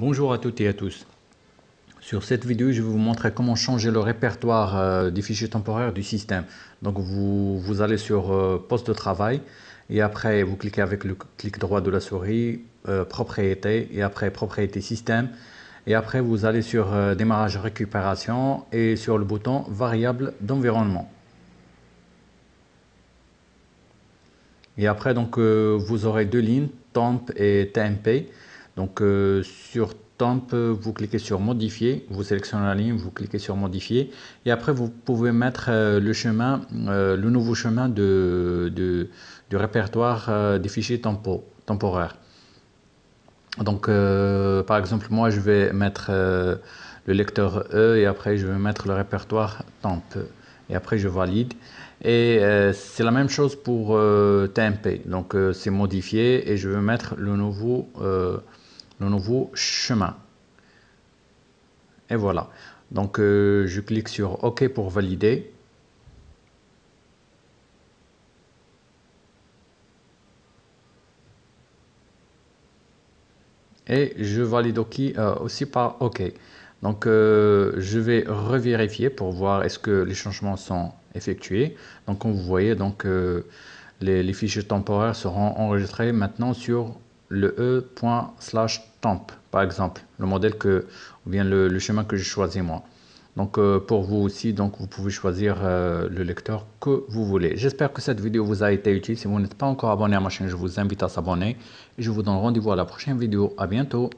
Bonjour à toutes et à tous. Sur cette vidéo, je vais vous montrer comment changer le répertoire euh, des fichiers temporaires du système. Donc vous, allez sur euh, poste de travail et après vous cliquez avec le clic droit de la souris, euh, propriété et après propriété système. Et après vous allez sur démarrage récupération et sur le bouton variable d'environnement. Et après donc vous aurez deux lignes, temp et TMP. Donc euh, sur temp, vous cliquez sur modifier, vous sélectionnez la ligne, vous cliquez sur modifier et après vous pouvez mettre euh, le chemin, euh, le nouveau chemin de, du répertoire des fichiers temporaires. Donc par exemple moi je vais mettre le lecteur E et après je vais mettre le répertoire temp et après je valide. Et c'est la même chose pour euh, Donc c'est Modifier. et je vais mettre le nouveau le nouveau chemin. Et voilà. Donc euh, je clique sur OK pour valider. Et je valide ok euh, aussi par OK. Donc euh, je vais revérifier pour voir est-ce que les changements sont effectués. Donc comme vous voyez, donc, les, les fichiers temporaires seront enregistrés maintenant sur le e temp par exemple le modèle que ou bien le, chemin que j'ai choisi moi donc euh, pour vous aussi donc vous pouvez choisir euh, le lecteur que vous voulez j'espère que cette vidéo vous a été utile si vous n'êtes pas encore abonné à ma chaîne je vous invite à s'abonner et je vous donne rendez-vous à la prochaine vidéo à bientôt